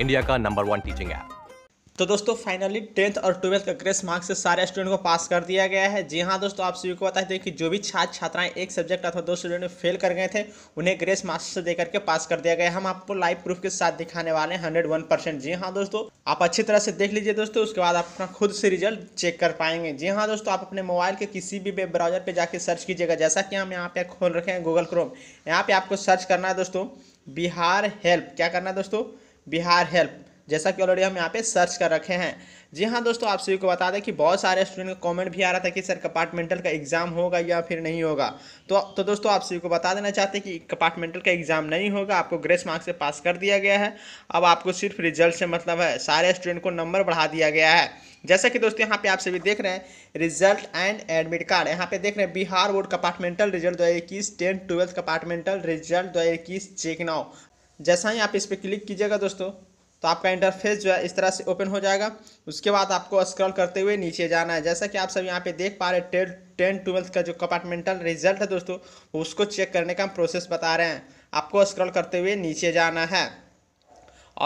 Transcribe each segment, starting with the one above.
India का number one teaching app तो दोस्तों फाइनली टेंथ और ट्वेल्थ का ग्रेस मार्क्स से सारे स्टूडेंट को पास कर दिया गया है जी हाँ दोस्तों आप सभी को बता दें कि जो भी छात्र छात्राएं एक सब्जेक्ट अथवा दो स्टूडेंट में फेल कर गए थे उन्हें ग्रेस मार्क्स से देकर के पास कर दिया गया हम आपको लाइव प्रूफ के साथ दिखाने वाले हैं हंड्रेड वन परसेंट जी हाँ दोस्तों आप अच्छी तरह से देख लीजिए दोस्तों उसके बाद आप अपना खुद से रिजल्ट चेक कर पाएंगे जी हाँ दोस्तों आप अपने मोबाइल के किसी भी वेब ब्राउजर पर जाकर सर्च कीजिएगा जैसा कि हम यहाँ पे खोल रखे हैं गूगल क्रोम यहाँ पे आपको सर्च करना है दोस्तों बिहार हेल्प क्या करना है दोस्तों बिहार हेल्प जैसा कि ऑलरेडी हम यहाँ पे सर्च कर रखे हैं जी हाँ दोस्तों आप सभी को बता दें कि बहुत सारे स्टूडेंट का कमेंट भी आ रहा था कि सर कपार्टमेंटल का एग्ज़ाम होगा या फिर नहीं होगा तो तो दोस्तों आप सभी को बता देना चाहते हैं कि कपार्टमेंटल का एग्ज़ाम नहीं होगा आपको ग्रेस मार्क्स से पास कर दिया गया है अब आपको सिर्फ रिजल्ट से मतलब है सारे स्टूडेंट को नंबर बढ़ा दिया गया है जैसा कि दोस्तों यहाँ पे आप सभी देख रहे हैं रिजल्ट एंड एडमिट कार्ड यहाँ पे देख रहे हैं बिहार बोर्ड कपार्टमेंटल रिजल्ट दो हज़ार इक्कीस टेंथ ट्वेल्थ कपार्टमेंटल रिजल्ट दो हज़ार इक्कीस चेक नाउ जैसा ही आप इस पर क्लिक कीजिएगा दोस्तों तो आपका इंटरफेस जो है इस तरह से ओपन हो जाएगा उसके बाद आपको स्क्रॉल करते हुए नीचे जाना है जैसा कि आप सब यहाँ पे देख पा रहे टेन टेन ट्वेल्थ का जो कंपार्टमेंटल रिजल्ट है दोस्तों उसको चेक करने का हम प्रोसेस बता रहे हैं आपको स्क्रॉल करते हुए नीचे जाना है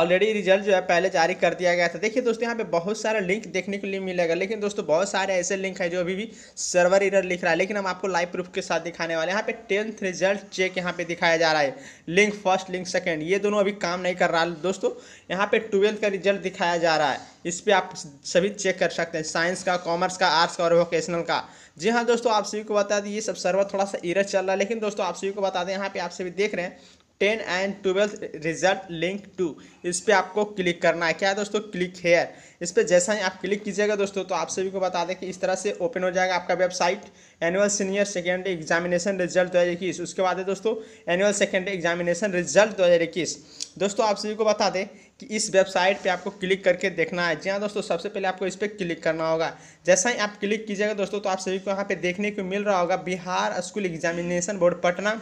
ऑलरेडी रिजल्ट जो है पहले जारी कर दिया गया था देखिए दोस्तों यहाँ पे बहुत सारा लिंक देखने के लिए मिलेगा लेकिन दोस्तों बहुत सारे ऐसे लिंक है जो अभी भी सर्वर इरर लिख रहा है लेकिन हम आपको लाइव प्रूफ के साथ दिखाने वाले हैं यहाँ पे टेंथ रिजल्ट चेक यहाँ पे दिखाया जा रहा है लिंक फर्स्ट लिंक सेकेंड ये दोनों अभी काम नहीं कर रहा दोस्तों यहाँ पे ट्वेल्थ का रिजल्ट दिखाया जा रहा है इस पर आप सभी चेक कर सकते हैं साइंस का कॉमर्स का आर्ट्स का और वोकेशनल का जी हाँ दोस्तों आप सभी को बता दें ये सब सर्वर थोड़ा सा इरर चल रहा है लेकिन दोस्तों आप सभी को बता दें यहाँ पे आप सभी देख रहे हैं ten and twelfth result link two इस पर आपको क्लिक करना है क्या है दोस्तों क्लिक हेयर इस पर जैसा ही आप क्लिक कीजिएगा दोस्तों तो आप सभी को बता दें कि इस तरह से ओपन हो जाएगा आपका website annual senior secondary examination result दो हज़ार इक्कीस उसके बाद है दोस्तों एनुअल सेकेंडरी एग्जामिनेशन रिजल्ट दो हज़ार इक्कीस दोस्तों आप सभी को बता दें कि इस वेबसाइट पे आपको क्लिक करके देखना है जी हाँ दोस्तों सबसे पहले आपको इस पर क्लिक करना होगा जैसा ही आप क्लिक कीजिएगा दोस्तों तो आप सभी को यहाँ पे देखने को मिल रहा होगा Bihar school examination board Patna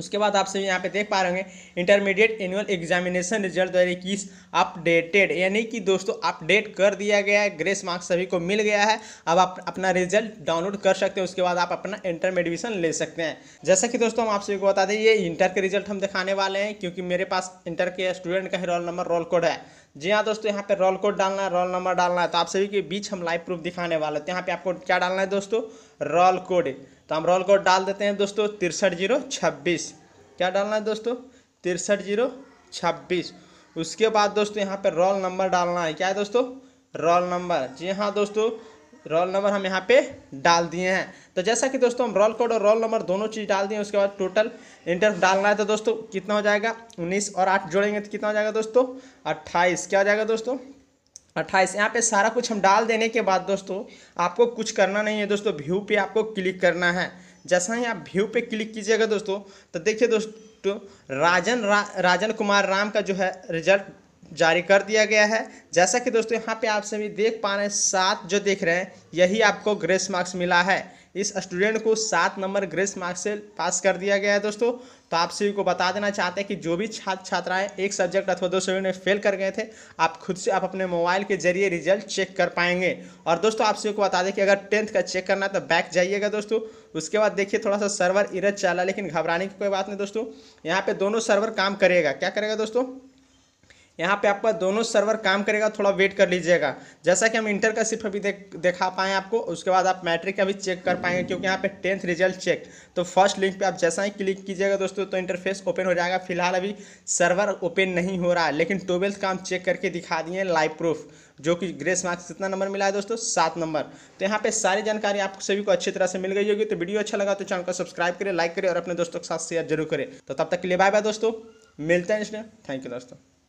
उसके बाद आप सभी यहाँ पे देख पा रहे होंगे इंटरमीडिएट एनुअल एग्जामिनेशन रिजल्ट दो हज़ार इक्कीस अपडेटेड यानी कि दोस्तों अपडेट कर दिया गया है ग्रेस मार्क्स सभी को मिल गया है अब आप अपना रिजल्ट डाउनलोड कर सकते हैं उसके बाद आप अपना इंटर में ले सकते हैं जैसा कि दोस्तों हम आप सभी को बता दें ये इंटर के रिजल्ट हम दिखाने वाले हैं क्योंकि मेरे पास इंटर के स्टूडेंट का ही रोल नंबर रोल कोड है जी हाँ दोस्तों यहाँ पे रोल कोड डालना है रोल नंबर डालना है तो आप सभी के बीच हम लाइव प्रूफ दिखाने वाले हैं तो यहाँ पे आपको क्या डालना है दोस्तों रोल कोड तो हम रोल कोड डाल देते हैं दोस्तों तिरसठ जीरो छब्बीस क्या डालना है दोस्तों तिरसठ जीरो छब्बीस उसके बाद दोस्तों यहाँ पे रोल नंबर डालना है क्या है दोस्तों रोल नंबर जी हाँ दोस्तों रोल नंबर हम यहाँ पे डाल दिए हैं तो जैसा कि दोस्तों हम रोल कोड और रोल नंबर दोनों चीज़ डाल दिए उसके बाद टोटल इंटर डालना है तो दोस्तों कितना हो जाएगा उन्नीस और आठ जोड़ेंगे तो कितना हो जाएगा दोस्तों अट्ठाईस क्या हो जाएगा दोस्तों अट्ठाईस यहाँ पे सारा कुछ हम डाल देने के बाद दोस्तों आपको कुछ करना नहीं है दोस्तों व्यू पे आपको क्लिक करना है जैसा ही आप व्यू पे क्लिक कीजिएगा दोस्तों तो देखिए दोस्तों राजन रा, राजन कुमार राम का जो है रिजल्ट जारी कर दिया गया है जैसा कि दोस्तों यहाँ पे आप सभी देख पा रहे हैं सात जो देख रहे हैं यही आपको ग्रेस मार्क्स मिला है इस स्टूडेंट को सात नंबर ग्रेस मार्क्स से पास कर दिया गया है दोस्तों तो आप सभी को बता देना चाहते हैं कि जो भी छात्र छात्राएं एक सब्जेक्ट अथवा दो सब्जेक्ट में फेल कर गए थे आप खुद से आप अपने मोबाइल के जरिए रिजल्ट चेक कर पाएंगे और दोस्तों आप सभी को बता दें कि अगर टेंथ का चेक करना है तो बैक जाइएगा दोस्तों उसके बाद देखिए थोड़ा सा सर्वर इरज चला लेकिन घबराने की कोई बात नहीं दोस्तों यहाँ पर दोनों सर्वर काम करेगा क्या करेगा दोस्तों यहाँ पे आपका दोनों सर्वर काम करेगा थोड़ा वेट कर लीजिएगा जैसा कि हम इंटर का सिर्फ अभी देख दिखा पाएँ आपको उसके बाद आप मैट्रिक का भी चेक कर पाएंगे क्योंकि यहाँ पे टेंथ रिजल्ट चेक तो फर्स्ट लिंक पे आप जैसा ही क्लिक कीजिएगा दोस्तों तो इंटरफेस ओपन हो जाएगा फिलहाल अभी सर्वर ओपन नहीं हो रहा है लेकिन ट्वेल्थ का हम चेक करके दिखा दिए लाइव प्रूफ जो कि ग्रेस मार्क्स कितना नंबर मिला है दोस्तों सात नंबर तो यहाँ पे सारी जानकारी आप सभी को अच्छी तरह से मिल गई होगी तो वीडियो अच्छा लगा तो चैनल को सब्सक्राइब करें लाइक करें और अपने दोस्तों के साथ शेयर जरूर करें तो तब तक के लिए बाय बाय दोस्तों मिलते हैं इसमें थैंक यू दोस्तों